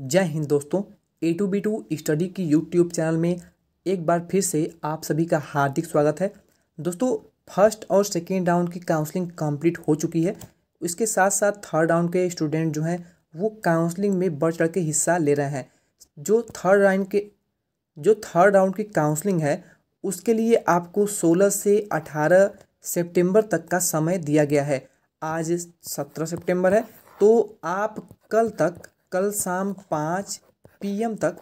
जय हिंद दोस्तों A two B two study की यूट्यूब चैनल में एक बार फिर से आप सभी का हार्दिक स्वागत है दोस्तों फर्स्ट और सेकेंड राउंड की काउंसलिंग कंप्लीट हो चुकी है इसके साथ साथ थर्ड राउंड के स्टूडेंट जो हैं वो काउंसलिंग में बढ़ चढ़ के हिस्सा ले रहे हैं जो थर्ड राउंड के जो थर्ड राउंड की काउंसलिंग है उसके लिए आपको सोलह से अठारह सेप्टेम्बर तक का समय दिया गया है आज सत्रह सेप्टेम्बर है तो आप कल तक कल शाम पाँच पी तक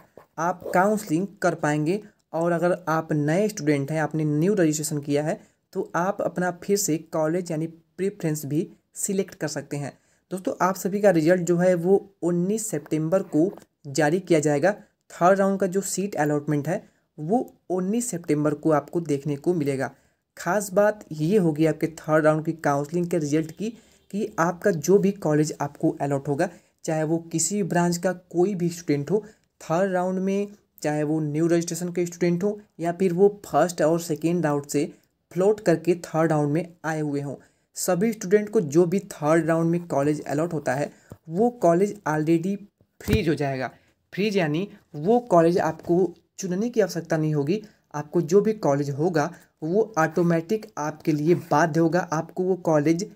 आप काउंसलिंग कर पाएंगे और अगर आप नए स्टूडेंट हैं आपने न्यू रजिस्ट्रेशन किया है तो आप अपना फिर से कॉलेज यानी प्रेफरेंस भी सिलेक्ट कर सकते हैं दोस्तों आप सभी का रिजल्ट जो है वो 19 सितंबर को जारी किया जाएगा थर्ड राउंड का जो सीट अलॉटमेंट है वो 19 सितंबर को आपको देखने को मिलेगा खास बात ये होगी आपके थर्ड राउंड की काउंसलिंग के रिजल्ट की कि आपका जो भी कॉलेज आपको अलॉट होगा चाहे वो किसी भी ब्रांच का कोई भी स्टूडेंट हो थर्ड राउंड में चाहे वो न्यू रजिस्ट्रेशन के स्टूडेंट हो या फिर वो फर्स्ट और सेकेंड राउंड से फ्लोट करके थर्ड राउंड में आए हुए हों सभी स्टूडेंट को जो भी थर्ड राउंड में कॉलेज अलॉट होता है वो कॉलेज ऑलरेडी फ्रीज हो जाएगा फ्रीज यानी वो कॉलेज आपको चुनने की आवश्यकता नहीं होगी आपको जो भी कॉलेज होगा वो ऑटोमेटिक आपके लिए बाध्य होगा आपको वो कॉलेज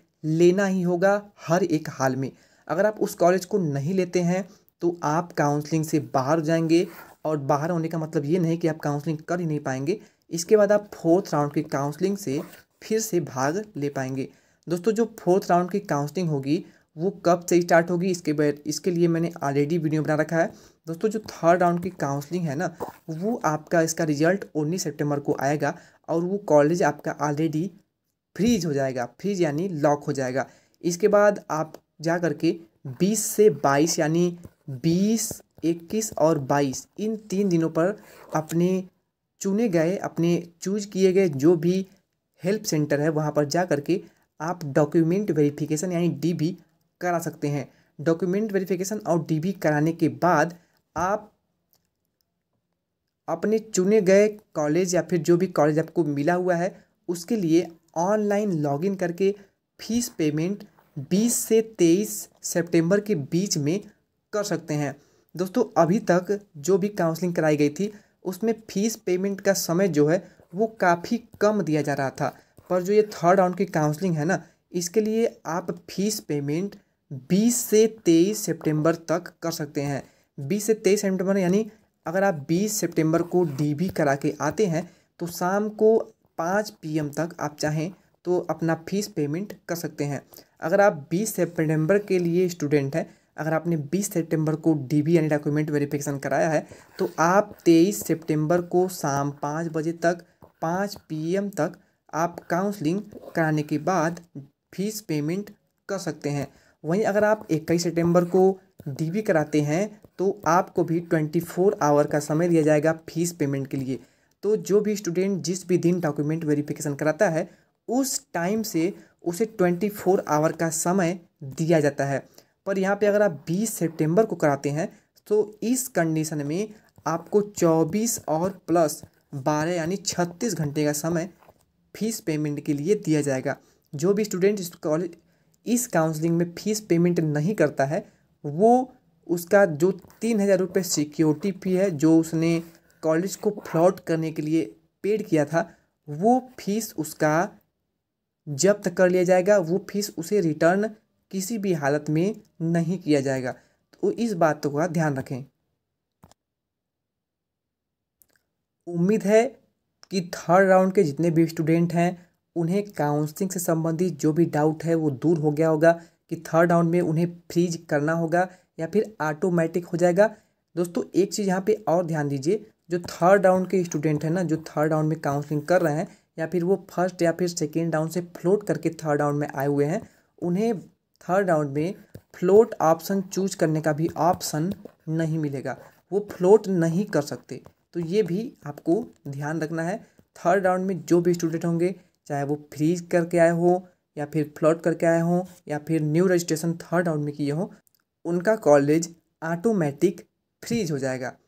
लेना ही होगा हर एक हाल में अगर आप उस कॉलेज को नहीं लेते हैं तो आप काउंसलिंग से बाहर जाएंगे और बाहर होने का मतलब ये नहीं कि आप काउंसलिंग कर ही नहीं पाएंगे इसके बाद आप फोर्थ राउंड की काउंसलिंग से फिर से भाग ले पाएंगे दोस्तों जो फोर्थ राउंड की काउंसलिंग होगी वो कब से स्टार्ट होगी इसके बाद इसके लिए मैंने ऑलरेडी वीडियो बना रखा है दोस्तों जो थर्ड राउंड की काउंसलिंग है ना वो आपका इसका रिजल्ट उन्नीस सितंबर को आएगा और वो कॉलेज आपका ऑलरेडी फ्रीज हो जाएगा फ्रीज यानी लॉक हो जाएगा इसके बाद आप जा करके बीस से बाईस यानी बीस इक्कीस और बाईस इन तीन दिनों पर अपने चुने गए अपने चूज किए गए जो भी हेल्प सेंटर है वहाँ पर जा करके आप डॉक्यूमेंट वेरिफिकेशन यानी डीबी करा सकते हैं डॉक्यूमेंट वेरिफिकेशन और डीबी कराने के बाद आप अपने चुने गए कॉलेज या फिर जो भी कॉलेज आपको मिला हुआ है उसके लिए ऑनलाइन लॉगिन करके फीस पेमेंट बीस से तेईस सितंबर के बीच में कर सकते हैं दोस्तों अभी तक जो भी काउंसलिंग कराई गई थी उसमें फीस पेमेंट का समय जो है वो काफ़ी कम दिया जा रहा था पर जो ये थर्ड राउंड की काउंसलिंग है ना इसके लिए आप फीस पेमेंट 20 से 23 सितंबर तक कर सकते हैं 20 से 23 सितंबर यानी अगर आप 20 सितंबर को डीबी करा के आते हैं तो शाम को 5 पीएम तक आप चाहें तो अपना फीस पेमेंट कर सकते हैं अगर आप बीस सेप्टेम्बर के लिए स्टूडेंट हैं अगर आपने 20 सितंबर को डीबी यानी डॉक्यूमेंट वेरिफिकेशन कराया है तो आप 23 सितंबर को शाम पाँच बजे तक पी पीएम तक आप काउंसलिंग कराने के बाद फीस पेमेंट कर सकते हैं वहीं अगर आप इक्कीस सितंबर को डीबी कराते हैं तो आपको भी 24 आवर का समय दिया जाएगा फीस पेमेंट के लिए तो जो भी स्टूडेंट जिस भी दिन डॉक्यूमेंट वेरिफिकेशन कराता है उस टाइम से उसे ट्वेंटी फोर आवर का समय दिया जाता है पर यहाँ पे अगर आप बीस सितंबर को कराते हैं तो इस कंडीशन में आपको चौबीस और प्लस बारह यानी छत्तीस घंटे का समय फीस पेमेंट के लिए दिया जाएगा जो भी स्टूडेंट इस कॉलेज इस काउंसलिंग में फीस पेमेंट नहीं करता है वो उसका जो तीन हज़ार रुपये सिक्योरिटी फी है जो उसने कॉलेज को फ्लॉट करने के लिए पेड किया था वो फीस उसका जब्त कर लिया जाएगा वो फीस उसे रिटर्न किसी भी हालत में नहीं किया जाएगा तो इस बात का ध्यान रखें उम्मीद है कि थर्ड राउंड के जितने भी स्टूडेंट हैं उन्हें काउंसलिंग से संबंधित जो भी डाउट है वो दूर हो गया होगा कि थर्ड राउंड में उन्हें फ्रीज करना होगा या फिर ऑटोमेटिक हो जाएगा दोस्तों एक चीज़ यहाँ पे और ध्यान दीजिए जो थर्ड राउंड के स्टूडेंट हैं ना जो थर्ड राउंड में काउंसलिंग कर रहे हैं या फिर वो फर्स्ट या फिर सेकेंड राउंड से फ्लोट करके थर्ड राउंड में आए हुए हैं उन्हें थर्ड राउंड में फ्लोट ऑप्शन चूज करने का भी ऑप्शन नहीं मिलेगा वो फ्लोट नहीं कर सकते तो ये भी आपको ध्यान रखना है थर्ड राउंड में जो भी स्टूडेंट होंगे चाहे वो फ्रीज करके आए हो या फिर फ्लोट करके आए हों या फिर न्यू रजिस्ट्रेशन थर्ड राउंड में किए हों उनका कॉलेज ऑटोमेटिक फ्रीज हो जाएगा